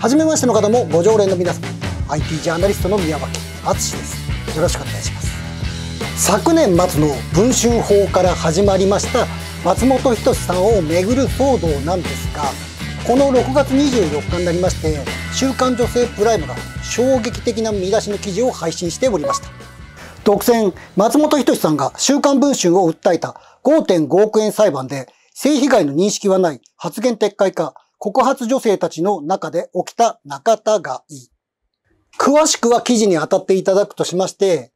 初めましての方もご常連の皆様 IT ジャーナリストの宮脇敦ですよろしくお願いします昨年末の文春法から始まりました松本人志さんをめぐる騒動なんですがこの6月24日になりまして「週刊女性プライム」が衝撃的な見出しの記事を配信しておりました独占松本人志さんが「週刊文春」を訴えた5.5億円裁判で性被害の認識はない発言撤回か告発女性たちの中で起きた仲いい。詳しくは記事に当たっていただくとしまして、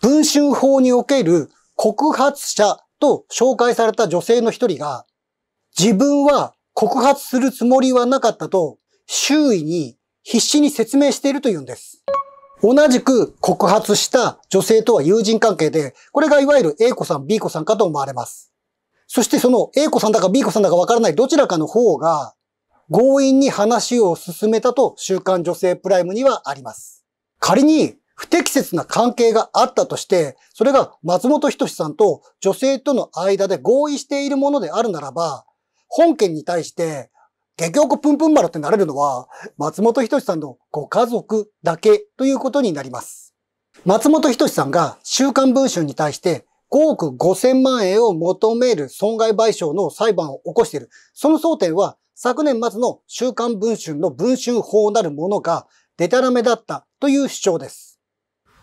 文春法における告発者と紹介された女性の一人が、自分は告発するつもりはなかったと、周囲に必死に説明しているというんです。同じく告発した女性とは友人関係で、これがいわゆる A 子さん、B 子さんかと思われます。そしてその A 子さんだか B 子さんだかわからないどちらかの方が、強引に話を進めたと週刊女性プライムにはあります。仮に不適切な関係があったとして、それが松本人志さんと女性との間で合意しているものであるならば、本件に対して、結局プンプン丸ってなれるのは、松本人志さんのご家族だけということになります。松本人志さんが週刊文春に対して5億5千万円を求める損害賠償の裁判を起こしている。その争点は昨年末の週刊文春の文春法なるものがデタラメだったという主張です。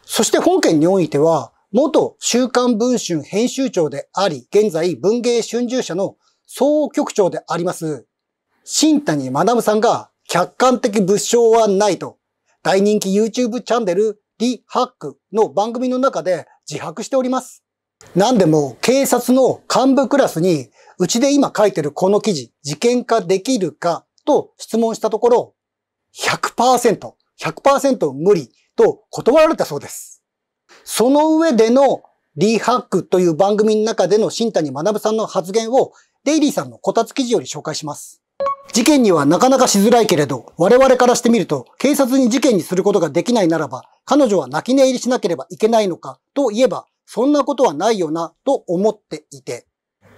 そして本件においては、元週刊文春編集長であり、現在文芸春秋社の総局長であります、新谷学さんが客観的物証はないと、大人気 YouTube チャンネルリハックの番組の中で自白しております。何でも警察の幹部クラスにうちで今書いてるこの記事、事件化できるかと質問したところ、100%、100%無理と断られたそうです。その上でのリーハックという番組の中での新谷学さんの発言をデイリーさんのこたつ記事より紹介します。事件にはなかなかしづらいけれど、我々からしてみると、警察に事件にすることができないならば、彼女は泣き寝入りしなければいけないのかといえば、そんなことはないよなと思っていて、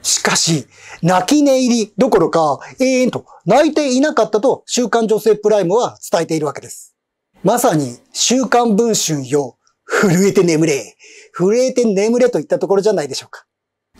しかし、泣き寝入りどころか永遠と泣いていなかったと週刊女性プライムは伝えているわけです。まさに週刊文春よ、震えて眠れ、震えて眠れといったところじゃないでしょうか。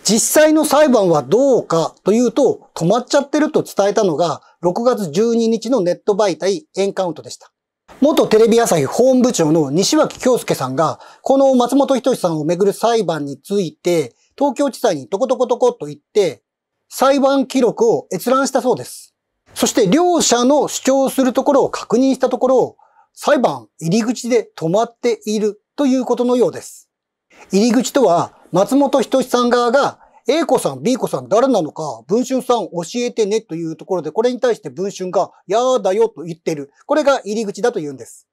実際の裁判はどうかというと、止まっちゃってると伝えたのが、6月12日のネット媒体エンカウントでした。元テレビ朝日法務部長の西脇京介さんが、この松本人志さんをめぐる裁判について、東京地裁にトコトコトコと言って、裁判記録を閲覧したそうです。そして両者の主張するところを確認したところ、裁判入り口で止まっているということのようです。入り口とは、松本人志さん側が A 子さん、B 子さん誰なのか、文春さん教えてねというところで、これに対して文春が、やーだよと言っている。これが入り口だと言うんです。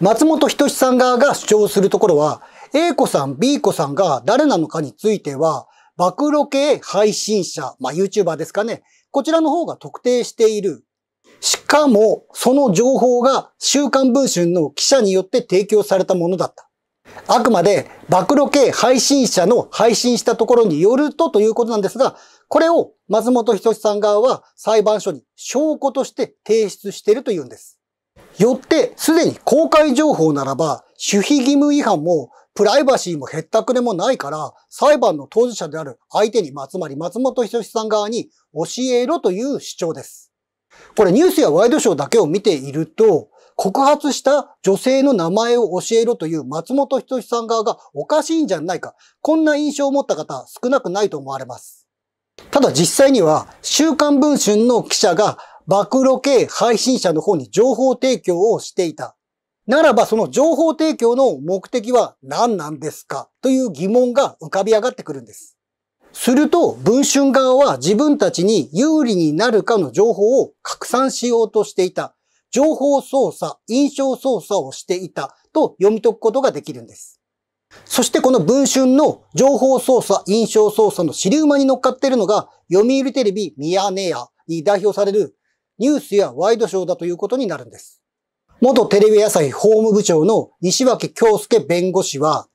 松本人志さん側が主張するところは、A 子さん、B 子さんが誰なのかについては、暴露系配信者、まあ、YouTuber ですかね。こちらの方が特定している。しかも、その情報が週刊文春の記者によって提供されたものだった。あくまで、暴露系配信者の配信したところによるとということなんですが、これを松本人志さん側は裁判所に証拠として提出しているというんです。よって、すでに公開情報ならば、守秘義務違反も、プライバシーもへったくれもないから、裁判の当事者である相手に、まあ、つまり松本人志さん側に教えろという主張です。これニュースやワイドショーだけを見ていると、告発した女性の名前を教えろという松本人志さん側がおかしいんじゃないか、こんな印象を持った方少なくないと思われます。ただ実際には、週刊文春の記者が暴露系配信者の方に情報提供をしていた。ならばその情報提供の目的は何なんですかという疑問が浮かび上がってくるんです。すると、文春側は自分たちに有利になるかの情報を拡散しようとしていた。情報操作、印象操作をしていたと読み解くことができるんです。そしてこの文春の情報操作、印象操作の支流馬に乗っかっているのが、読売テレビミヤネ屋に代表されるニュースやワイドショーだということになるんです。元テレビ朝日法務部長の西脇京介弁護士は、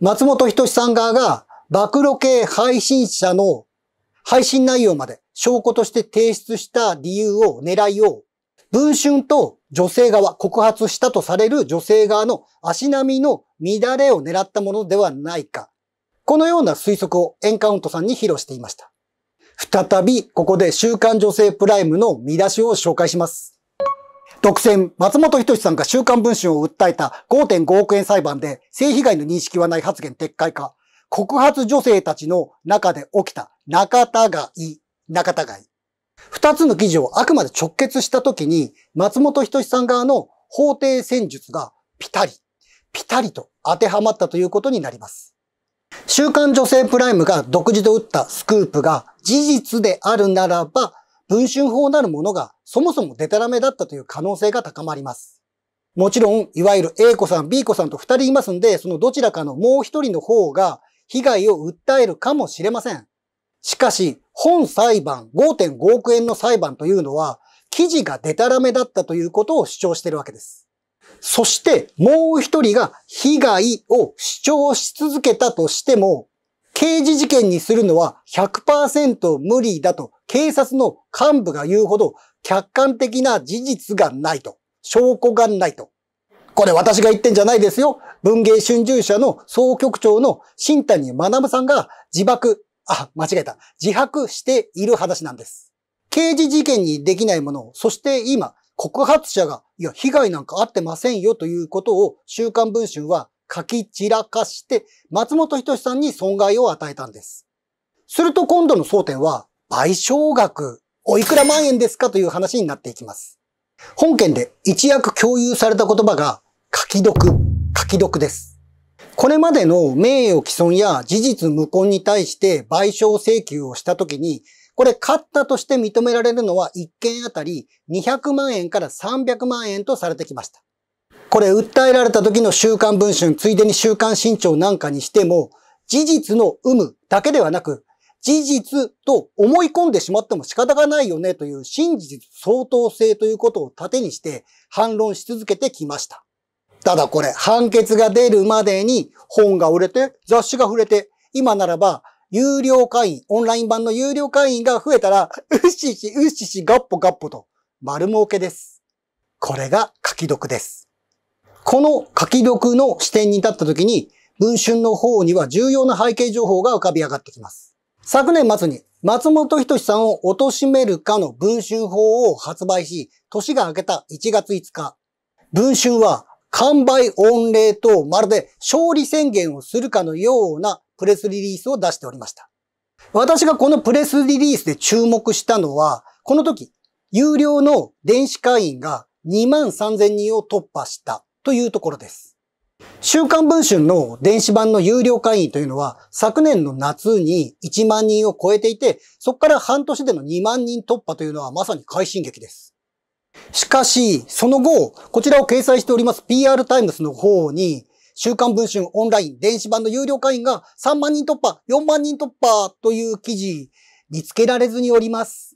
松本人志さん側が暴露系配信者の配信内容まで証拠として提出した理由を、狙いを、文春と女性側、告発したとされる女性側の足並みの乱れを狙ったものではないか。このような推測をエンカウントさんに披露していました。再び、ここで週刊女性プライムの見出しを紹介します。独占、松本人志さんが週刊文春を訴えた5.5億円裁判で性被害の認識はない発言撤回か、告発女性たちの中で起きた仲違い、仲違い。二つの記事をあくまで直結したときに、松本人志さん側の法廷戦術がピタリ、ピタリと当てはまったということになります。週刊女性プライムが独自と打ったスクープが事実であるならば、文春法なるものがそもそもデタラメだったという可能性が高まります。もちろん、いわゆる A 子さん、B 子さんと二人いますんで、そのどちらかのもう一人の方が被害を訴えるかもしれません。しかし、本裁判5.5億円の裁判というのは、記事がデタラメだったということを主張しているわけです。そしてもう一人が被害を主張し続けたとしても、刑事事件にするのは100%無理だと警察の幹部が言うほど客観的な事実がないと。証拠がないと。これ私が言ってんじゃないですよ。文芸春秋社の総局長の新谷学さんが自爆、あ、間違えた。自白している話なんです。刑事事件にできないものを、そして今、告発者が、いや、被害なんかあってませんよということを週刊文春は書き散らかして、松本人志さんに損害を与えたんです。すると今度の争点は、賠償額、おいくら万円ですかという話になっていきます。本件で一躍共有された言葉が、書き読、書き読です。これまでの名誉毀損や事実無根に対して賠償請求をしたときに、これ、勝ったとして認められるのは1件あたり200万円から300万円とされてきました。これ、訴えられた時の週刊文春、ついでに週刊新潮なんかにしても、事実の有無だけではなく、事実と思い込んでしまっても仕方がないよねという真実相当性ということを盾にして反論し続けてきました。ただこれ判決が出るまでに本が売れて雑誌が触れて今ならば有料会員、オンライン版の有料会員が増えたら、うっしし、うっしし、ガッポガッポと、丸儲けです。これが書き読です。この書き読の視点に立った時に、文春の方には重要な背景情報が浮かび上がってきます。昨年末に松本人志さんを貶めるかの文春法を発売し、年が明けた1月5日、文春は完売御礼とまるで勝利宣言をするかのようなプレスリリースを出しておりました。私がこのプレスリリースで注目したのは、この時、有料の電子会員が2万3000人を突破したというところです。週刊文春の電子版の有料会員というのは昨年の夏に1万人を超えていて、そこから半年での2万人突破というのはまさに快進撃です。しかし、その後、こちらを掲載しております PR タイムスの方に、週刊文春オンライン電子版の有料会員が3万人突破、4万人突破という記事、見つけられずにおります。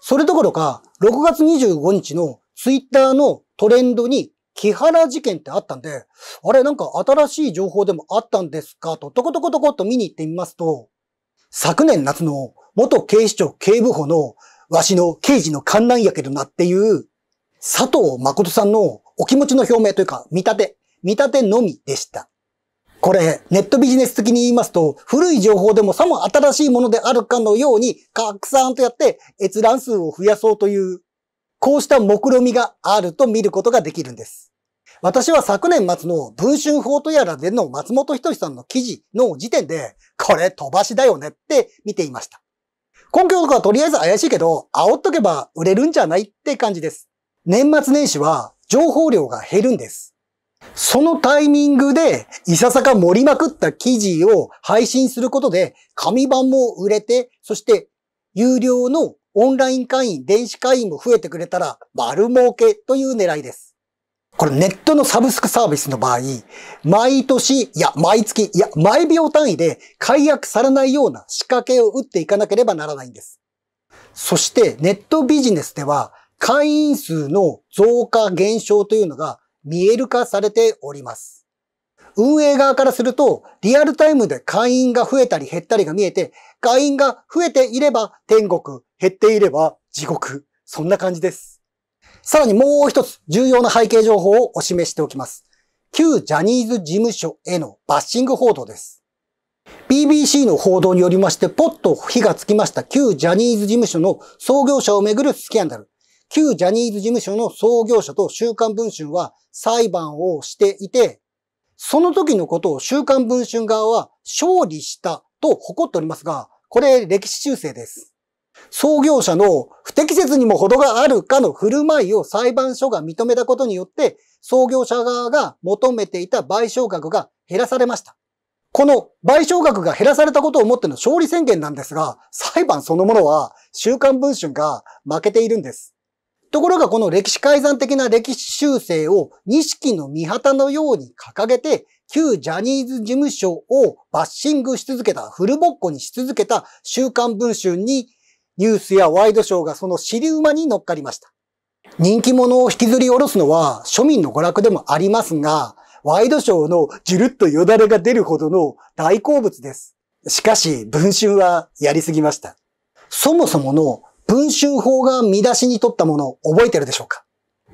それどころか、6月25日のツイッターのトレンドに木原事件ってあったんで、あれなんか新しい情報でもあったんですかと、トコトコトコっと見に行ってみますと、昨年夏の元警視庁警部補のわしの刑事の観覧やけどなっていう、佐藤誠さんのお気持ちの表明というか見立て見立てのみでした。これ、ネットビジネス的に言いますと、古い情報でもさも新しいものであるかのように、拡散とやって閲覧数を増やそうという、こうした目論みがあると見ることができるんです。私は昨年末の文春法とやらでの松本人志さんの記事の時点で、これ飛ばしだよねって見ていました。根拠とかとりあえず怪しいけど、煽っとけば売れるんじゃないって感じです。年末年始は情報量が減るんです。そのタイミングで、いささか盛りまくった記事を配信することで、紙版も売れて、そして有料のオンライン会員、電子会員も増えてくれたら、丸儲けという狙いです。これネットのサブスクサービスの場合、毎年、いや、毎月、いや、毎秒単位で解約されないような仕掛けを打っていかなければならないんです。そして、ネットビジネスでは、会員数の増加減少というのが見える化されております。運営側からすると、リアルタイムで会員が増えたり減ったりが見えて、会員が増えていれば天国、減っていれば地獄。そんな感じです。さらにもう一つ重要な背景情報をお示しておきます。旧ジャニーズ事務所へのバッシング報道です。BBC の報道によりまして、ポッと火がつきました旧ジャニーズ事務所の創業者をめぐるスキャンダル。旧ジャニーズ事務所の創業者と週刊文春は裁判をしていて、その時のことを週刊文春側は勝利したと誇っておりますが、これ歴史修正です。創業者の不適切にも程があるかの振る舞いを裁判所が認めたことによって、創業者側が求めていた賠償額が減らされました。この賠償額が減らされたことをもっての勝利宣言なんですが、裁判そのものは週刊文春が負けているんです。ところがこの歴史改ざん的な歴史修正を錦の御旗のように掲げて、旧ジャニーズ事務所をバッシングし続けた、フルボッコにし続けた週刊文春に、ニュースやワイドショーがその尻馬に乗っかりました。人気者を引きずり下ろすのは庶民の娯楽でもありますが、ワイドショーのじュるっとよだれが出るほどの大好物です。しかし、文春はやりすぎました。そもそもの文春法が見出しに取ったものを覚えてるでしょうか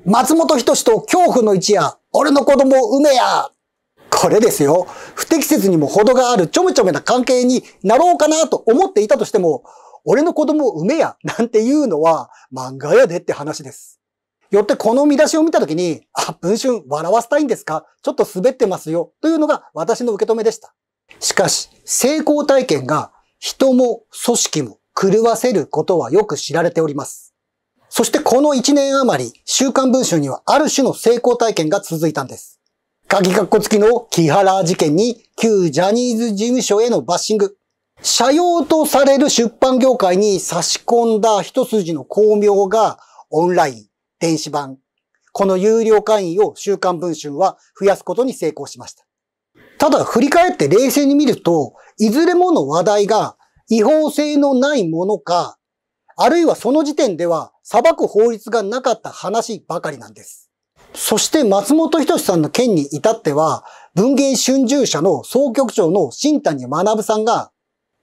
松本人志と恐怖の一夜、俺の子供梅やこれですよ。不適切にも程があるちょめちょめな関係になろうかなと思っていたとしても、俺の子供梅や なんていうのは漫画やでって話です。よってこの見出しを見たときに、あ、文春笑わせたいんですかちょっと滑ってますよ。というのが私の受け止めでした。しかし、成功体験が人も組織も狂わせることはよく知られております。そしてこの1年余り、週刊文春にはある種の成功体験が続いたんです。鍵括弧付きの木原事件に旧ジャニーズ事務所へのバッシング。社用とされる出版業界に差し込んだ一筋の巧妙がオンライン、電子版。この有料会員を週刊文春は増やすことに成功しました。ただ振り返って冷静に見ると、いずれもの話題が違法性のないものか、あるいはその時点では裁く法律がなかった話ばかりなんです。そして松本人志さんの件に至っては、文芸春秋社の総局長の新谷学さんが、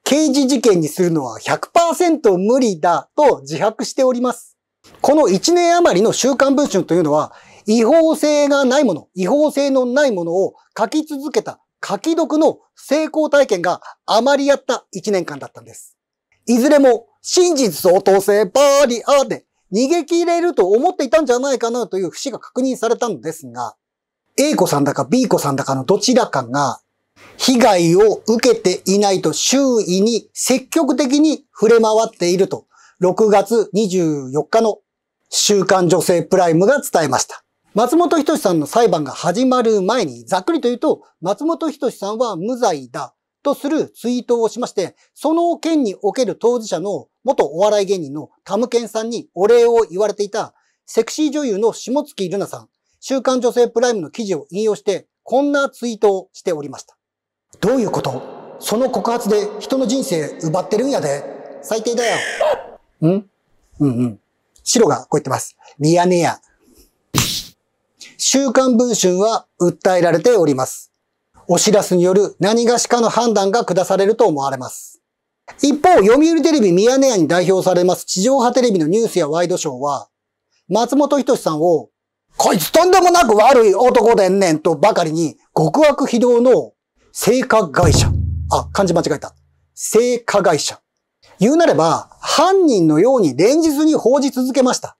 刑事事件にするのは100%無理だと自白しております。この1年余りの週刊文春というのは、違法性がないもの、違法性のないものを書き続けた書き読の成功体験があまりあった1年間だったんです。いずれも真実を通せバーリアで逃げ切れると思っていたんじゃないかなという節が確認されたんですが、A 子さんだか B 子さんだかのどちらかが被害を受けていないと周囲に積極的に触れ回っていると6月24日の週刊女性プライムが伝えました。松本人志さんの裁判が始まる前に、ざっくりと言うと、松本人志さんは無罪だとするツイートをしまして、その件における当事者の元お笑い芸人のタムケンさんにお礼を言われていた、セクシー女優の下月ルナさん、週刊女性プライムの記事を引用して、こんなツイートをしておりました。どういうことその告発で人の人生奪ってるんやで。最低だよ。んうんうん。白がこう言ってます。ミヤネ屋。週刊文春は訴えられております。お知らせによる何がしかの判断が下されると思われます。一方、読売テレビミヤネ屋に代表されます地上波テレビのニュースやワイドショーは、松本人志さんを、こいつとんでもなく悪い男でんねんとばかりに、極悪非道の性果会社。あ、漢字間違えた。成果会社。言うなれば、犯人のように連日に報じ続けました。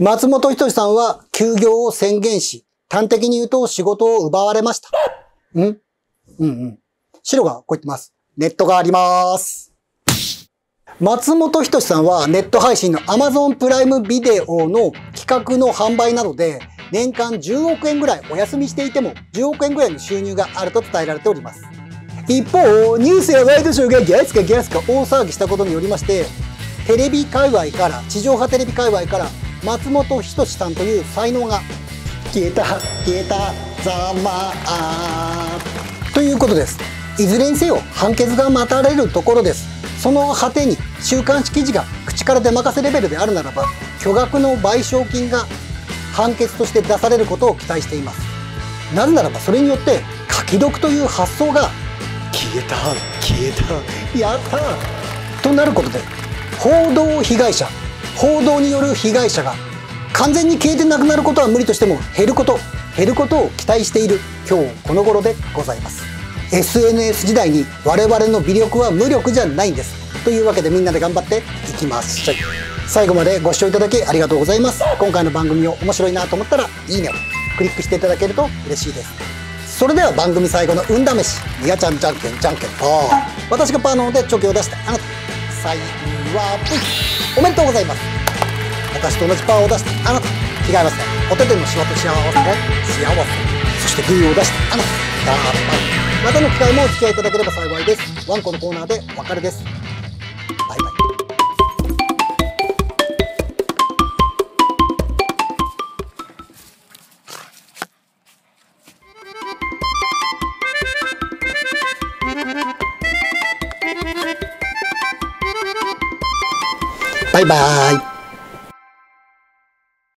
松本人志さんは休業を宣言し、端的に言うと仕事を奪われました。んうんうん。白がこう言ってます。ネットがあります。松本人志さんはネット配信の Amazon プライムビデオの企画の販売などで年間10億円ぐらいお休みしていても10億円ぐらいの収入があると伝えられております。一方、ニュースやワイドショーがギャスかギャスか大騒ぎしたことによりまして、テレビ界隈から、地上波テレビ界隈から松本人志さんという才能が消えた消えたざまということですいずれにせよ判決が待たれるところですその果てに週刊誌記事が口から出まかせレベルであるならば巨額の賠償金が判決として出されることを期待していますなぜならばそれによって書き読という発想が消えた消えたやったとなることで報道被害者報道による被害者が完全に消えてなくなることは無理としても減ること減ることを期待している今日この頃でございます SNS 時代に我々の魅力は無力じゃないんですというわけでみんなで頑張っていきましょう最後までご視聴いただきありがとうございます今回の番組を面白いなと思ったらいいねをクリックしていただけると嬉しいですそれでは番組最後の運試しみやちゃんじゃんけんじゃんけんパー私がパーなのでチョキを出してあなた最後はブイおめでとうございます私と同じパワーを出したあなた違いますねお手手の仕事幸せね幸せそしてグーを出したあなた頑ンまたの機会もお付き合いいただければ幸いですワンコのコーナーでお別れですバイバイ Bye bye.